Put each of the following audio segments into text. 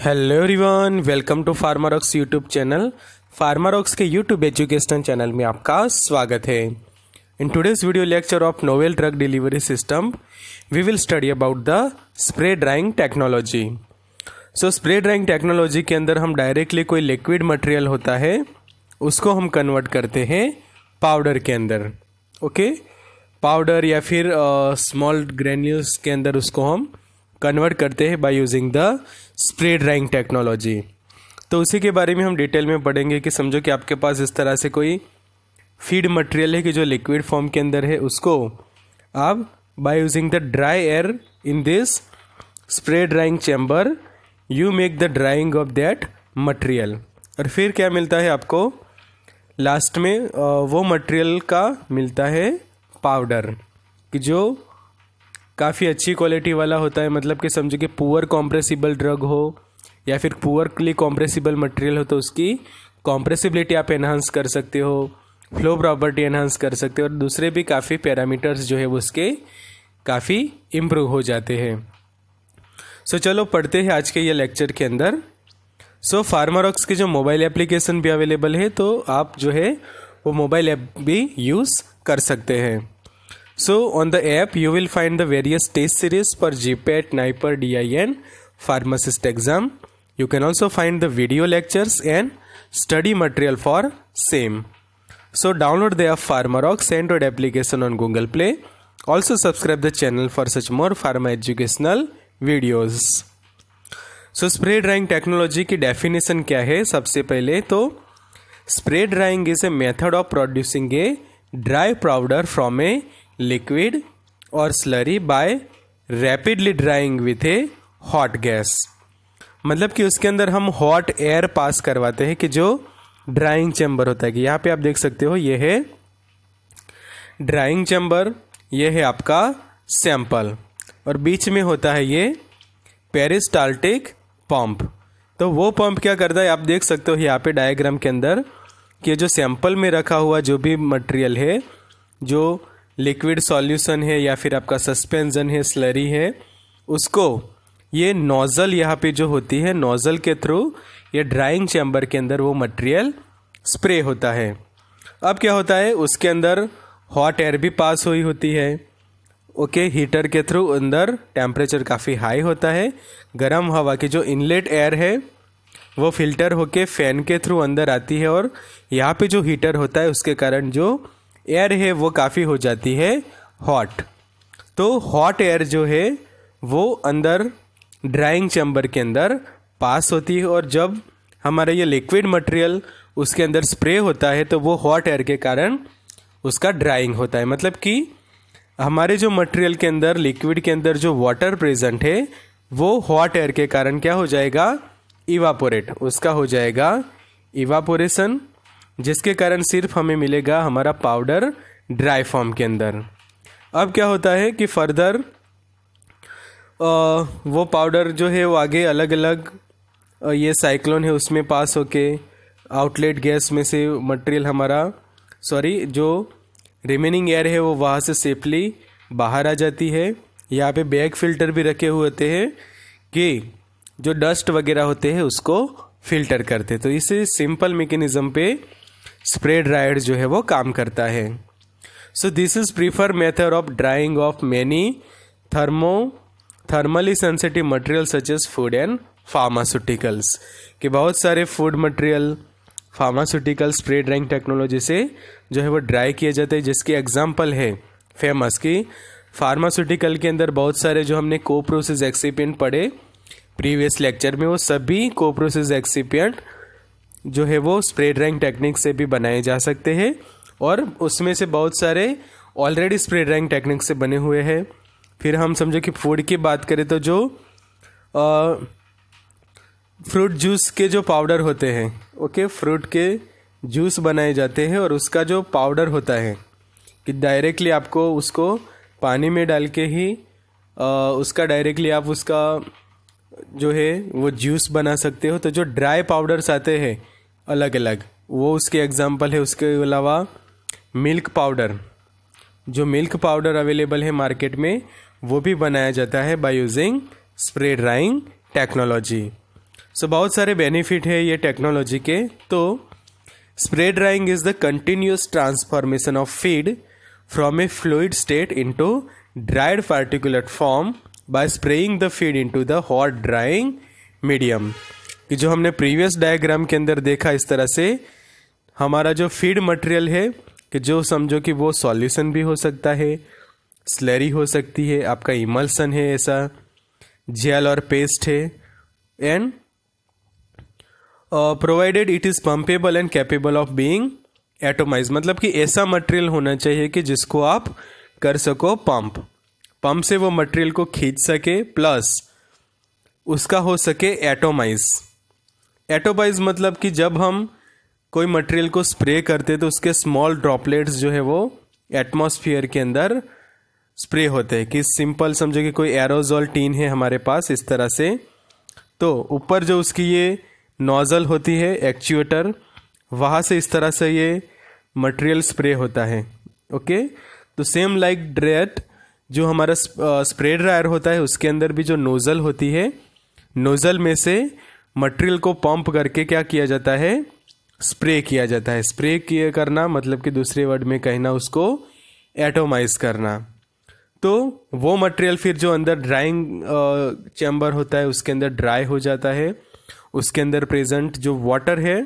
Hello everyone welcome to Pharmarox YouTube channel Pharmarox के YouTube education channel में आपका स्वागत है in today's video lecture of novel drug delivery system we will study about the spray drying technology so spray drying technology के अंदर हम directly कोई liquid material होता है उसको हम कन्वर्ट करते हैं पाउडर के अंदर ओके okay? पाउडर या फिर स्मॉल uh, ग्रेन्यूल्स के अंदर उसको हम कन्वर्ट करते हैं by using the spray drying technology तो उसी के बारे में हम डिटेल में पढ़ेंगे कि समझो कि आपके पास इस तरह से कोई फीड मटेरियल है कि जो लिक्विड फॉर्म के अंदर है उसको आप by using the dry air in this spray drying chamber you make the drying of that material और फिर क्या मिलता है आपको लास्ट में वो मटेरियल का मिलता है पाउडर कि जो काफ़ी अच्छी क्वालिटी वाला होता है मतलब कि समझो कि पुअर कॉम्प्रेसिबल ड्रग हो या फिर पुअरली कॉम्प्रेसिबल मटेरियल हो तो उसकी कॉम्प्रेसिबिलिटी आप एनहांस कर सकते हो फ्लो प्रॉपर्टी एनहांस कर सकते हो और दूसरे भी काफ़ी पैरामीटर्स जो है वो उसके काफ़ी इम्प्रूव हो जाते हैं सो so, चलो पढ़ते हैं आज के ये लेक्चर के अंदर सो so, फार्मारॉक्स के जो मोबाइल एप्लीकेशन भी अवेलेबल है तो आप जो है वो मोबाइल ऐप भी यूज़ कर सकते हैं So on the app, you will find the various test series for GPAT, NIPER, DIN, pharmacist exam. You can also find the video lectures and study material for same. So download the app PharmaRox Android application on Google Play. Also subscribe the channel for such more pharma educational videos. So spray drying technology की definition क्या है सबसे पहले तो spray drying is a method of producing a dry powder from a liquid और slurry by rapidly drying with a hot gas मतलब कि उसके अंदर हम हॉट एयर पास करवाते हैं कि जो ड्राइंग चैम्बर होता है कि यहाँ पे आप देख सकते हो ये है ड्राइंग चैम्बर ये है आपका सैंपल और बीच में होता है ये पेरिस्टाल्टिक पंप तो वो पंप क्या करता है आप देख सकते हो यहाँ पे डायग्राम के अंदर कि जो सैंपल में रखा हुआ जो भी मटेरियल है जो लिक्विड सॉल्यूशन है या फिर आपका सस्पेंजन है स्लरी है उसको ये नोज़ल यहाँ पे जो होती है नोज़ल के थ्रू ये ड्राइंग चैम्बर के अंदर वो मटेरियल स्प्रे होता है अब क्या होता है उसके अंदर हॉट एयर भी पास हुई होती है ओके हीटर के थ्रू अंदर टेम्परेचर काफ़ी हाई होता है गर्म हवा की जो इनलेट एयर है वो फिल्टर होके फ़ैन के थ्रू अंदर आती है और यहाँ पे जो हीटर होता है उसके कारण जो एयर है वो काफ़ी हो जाती है हॉट तो हॉट एयर जो है वो अंदर ड्राइंग चैम्बर के अंदर पास होती है और जब हमारा ये लिक्विड मटेरियल उसके अंदर स्प्रे होता है तो वो हॉट एयर के कारण उसका ड्राइंग होता है मतलब कि हमारे जो मटेरियल के अंदर लिक्विड के अंदर जो वाटर प्रेजेंट है वो हॉट एयर के कारण क्या हो जाएगा इवापोरेट उसका हो जाएगा इवापोरेशन जिसके कारण सिर्फ हमें मिलेगा हमारा पाउडर ड्राई फॉर्म के अंदर अब क्या होता है कि फर्दर वो पाउडर जो है वो आगे अलग अलग ये साइक्लोन है उसमें पास होके आउटलेट गैस में से मटेरियल हमारा सॉरी जो रिमेनिंग एयर है वो वहाँ से सेफली बाहर आ जाती है यहाँ पे बैग फिल्टर भी रखे हुए होते हैं कि जो डस्ट वगैरह होते हैं उसको फिल्टर करते तो इसे सिंपल मेकेनिज़म पे स्प्रे ड्रायर जो है वो काम करता है so this is prefer method of drying of many thermo thermally sensitive material such as food and pharmaceuticals कि बहुत सारे food material pharmaceutical spray drying technology से जो है वो ड्राई किए जाते हैं जिसकी एग्जाम्पल है फेमस की फार्मास्यूटिकल के अंदर बहुत सारे जो हमने को प्रोसेस एक्सिपियंट पढ़े प्रीवियस लेक्चर में वो सभी को प्रोसेस एक्सिपियंट जो है वो स्प्रे ड्राइंग टेक्निक से भी बनाए जा सकते हैं और उसमें से बहुत सारे ऑलरेडी स्प्रे ड्राइंग टेक्निक से बने हुए हैं फिर हम समझो कि फूड की बात करें तो जो आ, फ्रूट जूस के जो पाउडर होते हैं ओके फ्रूट के जूस बनाए जाते हैं और उसका जो पाउडर होता है कि डायरेक्टली आपको उसको पानी में डाल के ही आ, उसका डायरेक्टली आप उसका जो है वो जूस बना सकते हो तो जो ड्राई पाउडर्स आते हैं अलग अलग वो उसके एग्ज़ाम्पल है उसके अलावा मिल्क पाउडर जो मिल्क पाउडर अवेलेबल है मार्केट में वो भी बनाया जाता है by using spray drying technology so बहुत सारे बेनिफिट है ये टेक्नोलॉजी के तो spray drying is the continuous transformation of feed from a fluid state into dried particular form by spraying the feed into the hot drying medium कि जो हमने previous diagram के अंदर देखा इस तरह से हमारा जो फीड मटेरियल है कि जो समझो कि वो सॉल्यूशन भी हो सकता है स्लरी हो सकती है आपका इमल्सन है ऐसा जेल और पेस्ट है and provided it is pumpable and capable of being atomize मतलब कि ऐसा मटेरियल होना चाहिए कि जिसको आप कर सको पंप पंप से वो मटेरियल को खींच सके प्लस उसका हो सके एटोमाइज़ एटोबाइज मतलब कि जब हम कोई मटेरियल को स्प्रे करते तो उसके स्मॉल ड्रॉपलेट्स जो है वो एटमॉस्फेयर के अंदर स्प्रे होते हैं कि सिंपल समझो कि कोई एरोजोल टीन है हमारे पास इस तरह से तो ऊपर जो उसकी ये नोज़ल होती है एक्चुएटर वहाँ से इस तरह से ये मटेरियल स्प्रे होता है ओके तो सेम लाइक ड्रेट जो हमारा स्प्रे ड्रायर होता है उसके अंदर भी जो नोज़ल होती है नोज़ल में से मटेरियल को पंप करके क्या किया जाता है स्प्रे किया जाता है स्प्रे किया करना मतलब कि दूसरे वर्ड में कहना उसको एटोमाइज करना तो वो मटेरियल फिर जो अंदर ड्राइंग चैम्बर होता है उसके अंदर ड्राई हो जाता है उसके अंदर प्रेजेंट जो वाटर है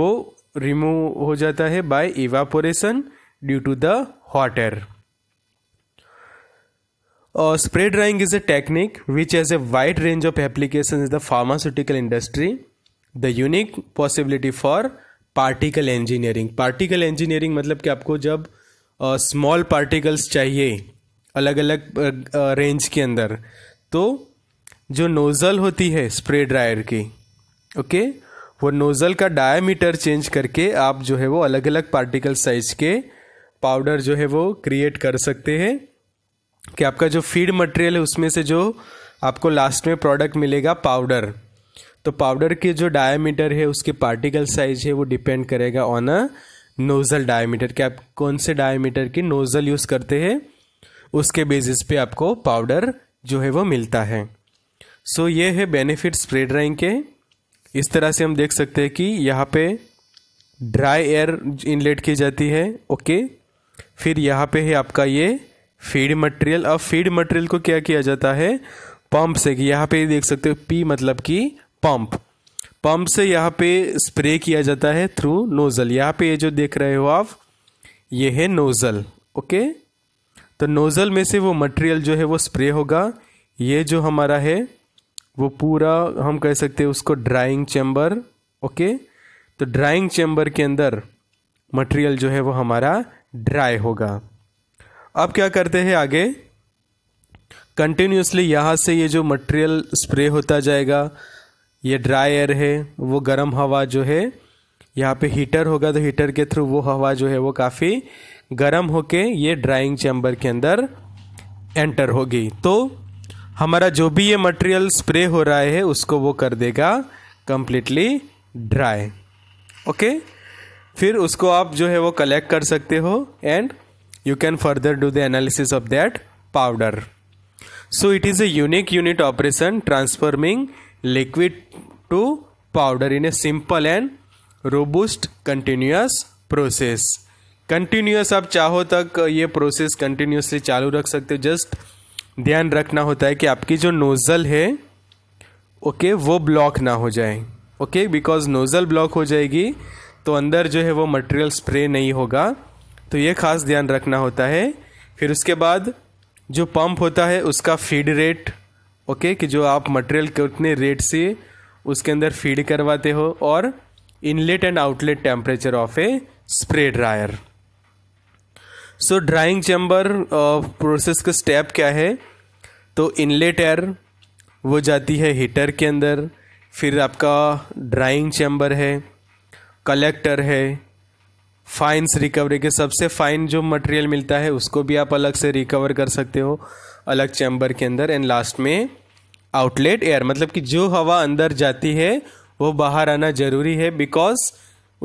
वो रिमूव हो जाता है by evaporation due to the hot air spray uh, spray drying is a technique which has a wide range of applications in the pharmaceutical industry. The unique possibility particle engineering particle engineering मतलब कि आपको जब small uh, particles चाहिए अलग अलग range uh, uh के अंदर तो जो नोज़ल होती है स्प्रे ड्रायर की ओके okay? वो नोज़ल का डायमीटर चेंज करके आप जो है वो अलग अलग पार्टिकल साइज के पाउडर जो है वो क्रिएट कर सकते हैं कि आपका जो फीड मटेरियल है उसमें से जो आपको लास्ट में प्रोडक्ट मिलेगा पाउडर तो पाउडर के जो डायमीटर है उसके पार्टिकल साइज है वो डिपेंड करेगा ऑन अ नोज़ल डायमीटर कि आप कौन से डायमीटर की नोज़ल यूज़ करते हैं उसके बेसिस पे आपको पाउडर जो है वो मिलता है सो so, ये है बेनिफिट स्प्रे ड्राइंग के इस तरह से हम देख सकते हैं कि यहाँ पे ड्राई एयर इनलेट की जाती है ओके फिर यहाँ पे है आपका ये फीड मटेरियल अब फीड मटेरियल को क्या किया जाता है पंप से कि यहाँ पे देख सकते हो पी मतलब कि पंप पंप से यहाँ पे स्प्रे किया जाता है थ्रू नोज़ल यहाँ पे ये जो देख रहे हो आप ये है नोज़ल ओके तो नोज़ल में से वो मटेरियल जो है वो स्प्रे होगा ये जो हमारा है वो पूरा हम कह सकते हैं उसको ड्राइंग चैम्बर ओके तो ड्राइंग चैम्बर के अंदर मटेरियल जो है वो हमारा ड्राई होगा अब क्या करते हैं आगे कंटिन्यूसली यहाँ से ये जो मटेरियल स्प्रे होता जाएगा ये ड्राई एयर है वो गर्म हवा जो है यहाँ पे हीटर होगा तो हीटर के थ्रू वो हवा जो है वो काफ़ी गर्म होके ये ड्राइंग चैम्बर के अंदर एंटर होगी तो हमारा जो भी ये मटेरियल स्प्रे हो रहा है उसको वो कर देगा कम्प्लीटली ड्राई ओके फिर उसको आप जो है वो कलेक्ट कर सकते हो and you can further do the analysis of that powder so it is a unique unit operation transforming liquid to powder in a simple and robust continuous process continuous आप चाहो तक ये प्रोसेस कंटिन्यूसली चालू रख सकते हो just ध्यान रखना होता है कि आपकी जो नोज़ल है ओके वो ब्लॉक ना हो जाए ओके बिकॉज नोज़ल ब्लॉक हो जाएगी तो अंदर जो है वो मटेरियल स्प्रे नहीं होगा तो ये खास ध्यान रखना होता है फिर उसके बाद जो पंप होता है उसका फीड रेट ओके कि जो आप मटेरियल कितने रेट से उसके अंदर फीड करवाते हो और inlet and outlet temperature of a spray dryer so drying chamber process का स्टेप क्या है तो इनलेट एयर वो जाती है हीटर के अंदर फिर आपका ड्राइंग चैम्बर है कलेक्टर है फाइन्स रिकवरी के सबसे फाइन जो मटेरियल मिलता है उसको भी आप अलग से रिकवर कर सकते हो अलग चैम्बर के अंदर एंड लास्ट में आउटलेट एयर मतलब कि जो हवा अंदर जाती है वो बाहर आना ज़रूरी है बिकॉज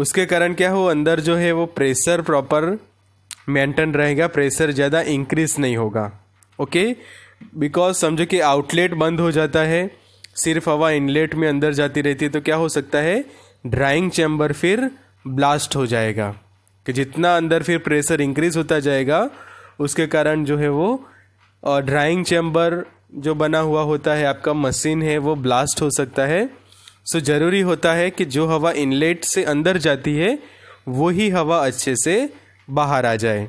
उसके कारण क्या हो अंदर जो है वो प्रेशर प्रॉपर मेंटेन रहेगा प्रेशर ज़्यादा इंक्रीज नहीं होगा ओके बिकॉज समझो कि आउटलेट बंद हो जाता है सिर्फ हवा इनलेट में अंदर जाती रहती है तो क्या हो सकता है ड्राइंग चैम्बर फिर ब्लास्ट हो जाएगा कि जितना अंदर फिर प्रेशर इंक्रीज होता जाएगा उसके कारण जो है वो और ड्राइंग चैम्बर जो बना हुआ होता है आपका मशीन है वो ब्लास्ट हो सकता है सो ज़रूरी होता है कि जो हवा इनलेट से अंदर जाती है वही हवा अच्छे से बाहर आ जाए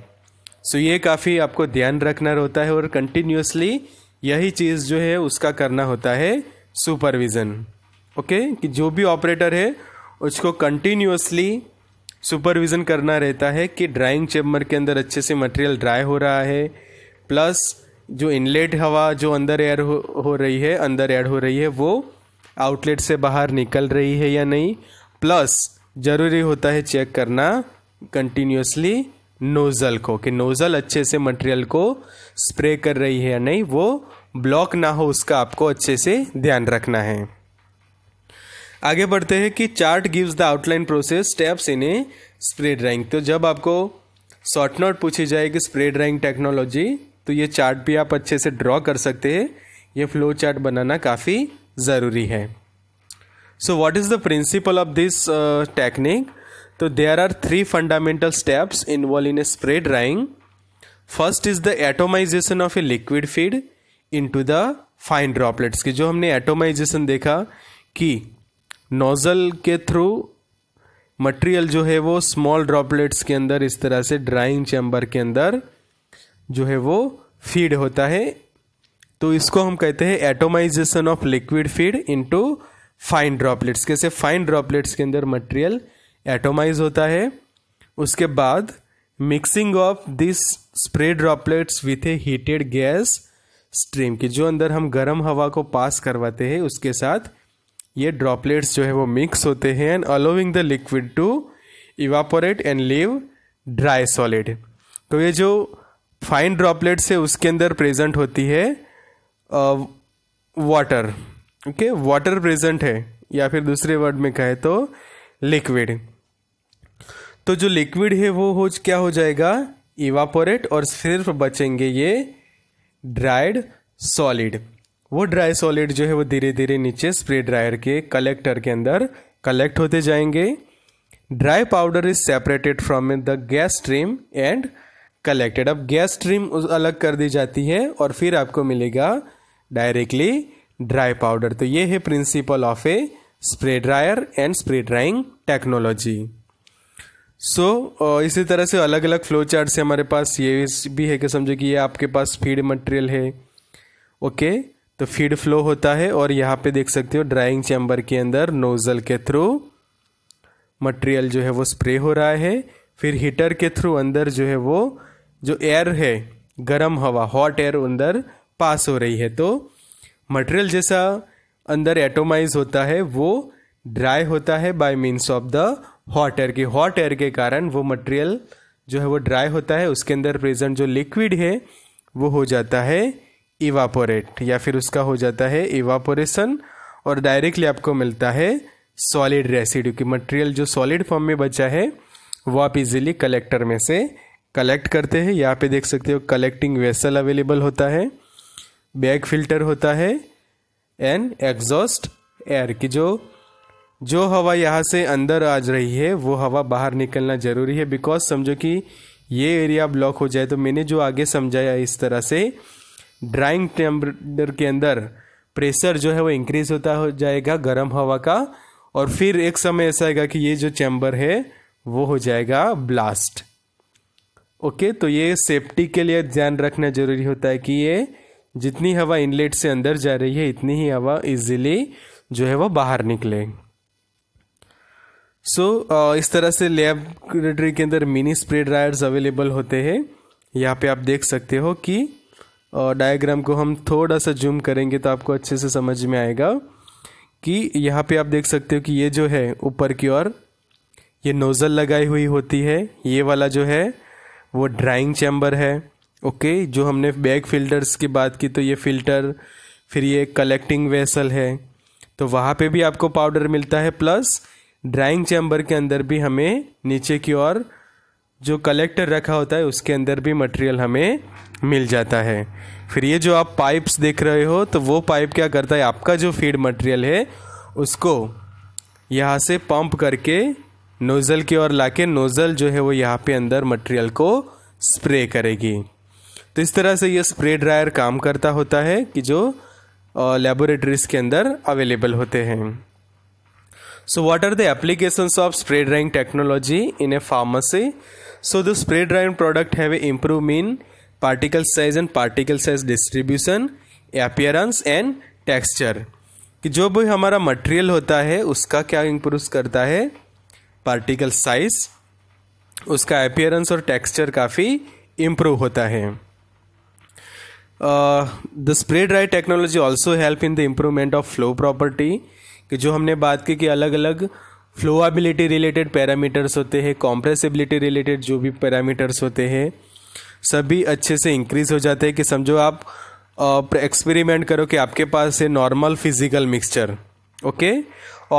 सो ये काफ़ी आपको ध्यान रखना होता है और कंटिन्यूसली यही चीज़ जो है उसका करना होता है सुपरविज़न ओके कि जो भी ऑपरेटर है उसको कंटिन्यूसली सुपरविज़न करना रहता है कि ड्राइंग चैम्बर के अंदर अच्छे से मटेरियल ड्राई हो रहा है प्लस जो इनलेट हवा जो अंदर एयर हो, हो रही है अंदर एड हो रही है वो आउटलेट से बाहर निकल रही है या नहीं प्लस ज़रूरी होता है चेक करना कंटिन्यूसली नोज़ल को कि नोज़ल अच्छे से मटेरियल को स्प्रे कर रही है या नहीं वो ब्लॉक ना हो उसका आपको अच्छे से ध्यान रखना है आगे बढ़ते हैं कि chart gives the outline process steps in a spray drying तो जब आपको शॉर्ट नोट पूछी जाएगी स्प्रे ड्राइंग टेक्नोलॉजी तो ये चार्ट भी आप अच्छे से ड्रॉ कर सकते हैं ये फ्लो चार्ट बनाना काफ़ी ज़रूरी है so what is the principle of this technique तो there are three fundamental steps involve in a spray drying first is the atomization of a liquid feed into the fine droplets की जो हमने atomisation देखा कि nozzle के through material जो है वो स्मॉल ड्रॉपलेट्स के अंदर इस तरह से ड्राइंग चैम्बर के अंदर जो है वो फीड होता है तो इसको हम कहते हैं atomization of liquid feed into fine droplets कैसे फाइन ड्रॉपलेट्स के अंदर मटेरियल एटोमाइज होता है उसके बाद mixing of this spray droplets with a heated gas stream की जो अंदर हम गर्म हवा को पास करवाते हैं उसके साथ ये ड्रॉपलेट्स जो है वो मिक्स होते हैं and allowing the liquid to evaporate and leave dry solid तो ये जो फाइन ड्रॉपलेट्स है उसके अंदर प्रेजेंट होती है वाटर ओके वाटर प्रेजेंट है या फिर दूसरे वर्ड में कहे तो लिक्विड तो जो लिक्विड है वो हो क्या हो जाएगा इवापोरेट और सिर्फ बचेंगे ये ड्राइड सॉलिड वो ड्राई सॉलिड जो है वो धीरे धीरे नीचे स्प्रे ड्रायर के कलेक्टर के अंदर कलेक्ट होते जाएंगे dry powder is separated from the gas stream and collected अब गैस स्ट्रीम अलग कर दी जाती है और फिर आपको मिलेगा डायरेक्टली ड्राई पाउडर तो ये है principle of a spray dryer and spray drying technology so इसी तरह से अलग अलग फ्लो चार्ट से हमारे पास ये भी है कि समझो कि ये आपके पास फीड मटेरियल है ओके okay? तो फीड फ्लो होता है और यहाँ पे देख सकते हो ड्राइंग चैम्बर के अंदर नोज़ल के थ्रू मटेरियल जो है वो स्प्रे हो रहा है फिर हीटर के थ्रू अंदर जो है वो जो एयर है गर्म हवा हॉट एयर अंदर पास हो रही है तो मटेरियल जैसा अंदर एटोमाइज होता है वो ड्राई होता है by means of the hot air की हॉट एयर के कारण वो मटेरियल जो है वो ड्राई होता है उसके अंदर प्रेजेंट जो लिक्विड है वो हो जाता है इवापोरेट या फिर उसका हो जाता है इवापोरेशन और डायरेक्टली आपको मिलता है सॉलिड रेसिड्यू की मटेरियल जो सॉलिड फॉर्म में बचा है वो आप इजीली कलेक्टर में से कलेक्ट करते हैं यहाँ पे देख सकते हो कलेक्टिंग वेसल अवेलेबल होता है बैग फिल्टर होता है एंड एग्जॉस्ट एयर की जो जो हवा यहाँ से अंदर आ रही है वो हवा बाहर निकलना ज़रूरी है बिकॉज समझो कि ये एरिया ब्लॉक हो जाए तो मैंने जो आगे समझाया इस तरह से ड्राइंग टेम्परेचर के अंदर प्रेशर जो है वो इंक्रीज होता हो जाएगा गर्म हवा का और फिर एक समय ऐसा आएगा कि ये जो चैम्बर है वो हो जाएगा ब्लास्ट ओके तो ये सेफ्टी के लिए ध्यान रखना जरूरी होता है कि ये जितनी हवा इनलेट से अंदर जा रही है इतनी ही हवा इजीली जो है वो बाहर निकले सो so, इस तरह से लेबरेटरी के अंदर मिनी स्प्रे ड्रायर्स अवेलेबल होते हैं यहाँ पे आप देख सकते हो कि और डायग्राम को हम थोड़ा सा जूम करेंगे तो आपको अच्छे से समझ में आएगा कि यहाँ पे आप देख सकते हो कि ये जो है ऊपर की ओर ये नोज़ल लगाई हुई होती है ये वाला जो है वो ड्राइंग चैम्बर है ओके जो हमने बैग फिल्टर्स की बात की तो ये फ़िल्टर फिर ये कलेक्टिंग वेसल है तो वहाँ पे भी आपको पाउडर मिलता है प्लस ड्राइंग चैम्बर के अंदर भी हमें नीचे की ओर जो कलेक्टर रखा होता है उसके अंदर भी मटेरियल हमें मिल जाता है फिर ये जो आप पाइप्स देख रहे हो तो वो पाइप क्या करता है आपका जो फीड मटेरियल है उसको यहाँ से पंप करके नोज़ल की ओर लाके नोज़ल जो है वो यहाँ पे अंदर मटेरियल को स्प्रे करेगी तो इस तरह से ये स्प्रे ड्रायर काम करता होता है कि जो लेबोरेटरीज के अंदर अवेलेबल होते हैं so what are the applications of spray drying technology in a pharmacy So the spray dried product have an in particle size and particle size distribution, appearance and texture. कि जो भी हमारा material होता है उसका क्या इम्प्रूव करता है पार्टिकल साइज उसका अपियरेंस और टेक्सचर काफ़ी इम्प्रूव होता है the spray dry technology also help in the improvement of flow property कि जो हमने बात की कि अलग अलग फ्लोएबिलिटी रिलेटेड पैरामीटर्स होते हैं कॉम्प्रेसिबिलिटी रिलेटेड जो भी पैरामीटर्स होते हैं सभी अच्छे से इंक्रीज़ हो जाते हैं कि समझो आप एक्सपेरिमेंट करो कि आपके पास है नॉर्मल फिजिकल मिक्सचर ओके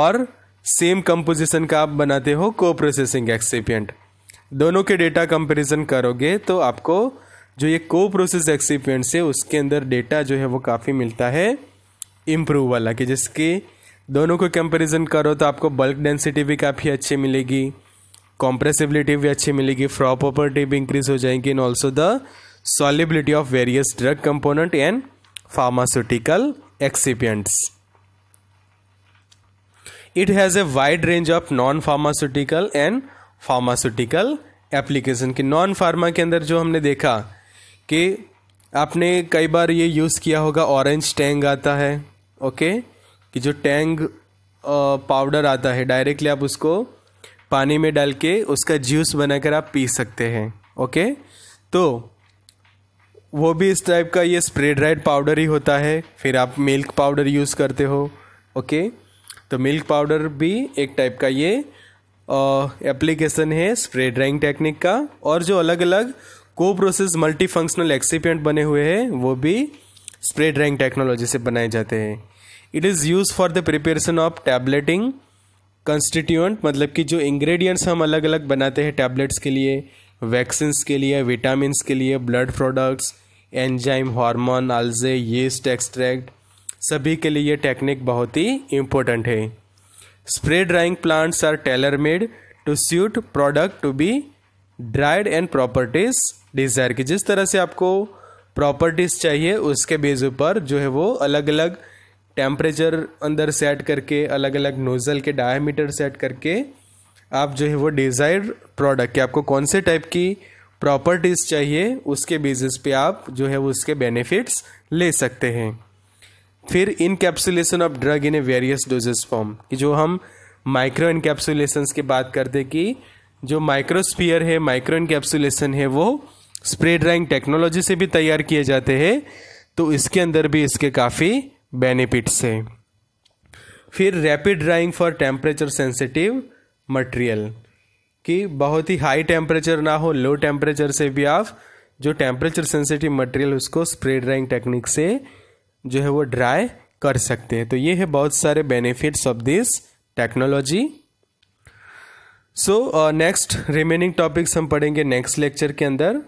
और सेम कंपोजिशन का आप बनाते हो को प्रोसेसिंग एक्सीपियंट दोनों के डेटा कंपेरिजन करोगे तो आपको जो ये को प्रोसेस एक्सिपियंट से उसके अंदर डेटा जो है वो काफ़ी मिलता है इम्प्रूव वाला कि जिसकी दोनों को कंपैरिजन करो तो आपको बल्क डेंसिटी भी काफ़ी अच्छी मिलेगी कॉम्प्रेसिबिलिटी भी अच्छी मिलेगी फ्रॉ प्रॉपर्टी भी इंक्रीज हो जाएंगी and also the solubility of various drug component and pharmaceutical excipients it has a wide range of non pharmaceutical and pharmaceutical application की नॉन फार्मा के अंदर जो हमने देखा कि आपने कई बार ये यूज़ किया होगा ऑरेंज टैंग आता है ओके okay? कि जो टैंग पाउडर आता है डायरेक्टली आप उसको पानी में डाल के उसका जूस बनाकर आप पी सकते हैं ओके तो वो भी इस टाइप का ये स्प्रे ड्राइड पाउडर ही होता है फिर आप मिल्क पाउडर यूज़ करते हो ओके तो मिल्क पाउडर भी एक टाइप का ये एप्लीकेशन है स्प्रे ड्राइंग टेक्निक का और जो अलग अलग को प्रोसेस मल्टी फंक्शनल एक्सिपेंट बने हुए हैं वो भी स्प्रे ड्राइंग टेक्नोलॉजी से बनाए जाते हैं it is use for the preparation of tableting constituent मतलब कि जो इंग्रेडिएंट्स हम अलग अलग बनाते हैं टैबलेट्स के लिए वैक्सीन्स के लिए विटामिन के लिए blood products enzyme hormone algae yeast extract सभी के लिए ये टेक्निक बहुत ही इम्पोर्टेंट है spray drying plants are tailor made to suit product to be dried and properties desired की जिस तरह से आपको प्रॉपर्टीज़ चाहिए उसके बेस ऊपर जो है वो अलग अलग टेम्परेचर अंदर सेट करके अलग अलग नोज़ल के डायमीटर सेट करके आप जो है वो डिज़ायर प्रोडक्ट के आपको कौन से टाइप की प्रॉपर्टीज़ चाहिए उसके बेसिस पे आप जो है उसके बेनिफिट्स ले सकते हैं फिर encapsulation of drug in a various doses form कि जो हम माइक्रो इनकेप्सुलेशन की बात करते कि जो माइक्रोस्पियर है माइक्रो इनकेप्सुलेशन है वो स्प्रे ड्राइंग टेक्नोलॉजी से भी तैयार किए जाते हैं तो इसके अंदर भी इसके काफ़ी बेनिफिट्स से फिर rapid drying for temperature sensitive material कि बहुत ही हाई टेम्परेचर ना हो लो टेम्परेचर से भी आप जो टेम्परेचर सेंसिटिव मटेरियल उसको स्प्रे ड्राइंग टेक्निक से जो है वो ड्राई कर सकते हैं तो ये है बहुत सारे benefits of this technology so next remaining topics हम पढ़ेंगे नेक्स्ट लेक्चर के अंदर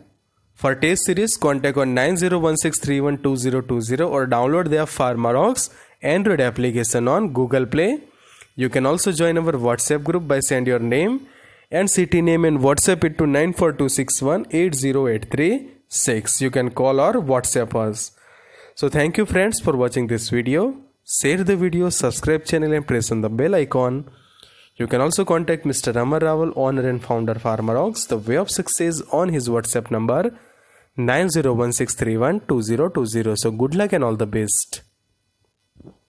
For test series, contact on 9016312020 or download their Pharmarox Android application on Google Play. You can also join our WhatsApp group by send your name and city name in WhatsApp it to 942618083 You can call or WhatsApp us. So thank you friends for watching this video. Share the video, subscribe channel and press on the bell icon. You can also contact Mr. Amar Raval, owner and founder Farmerox. The Way of Success on his WhatsApp number Nine zero one six three one two zero two zero. So good luck and all the best.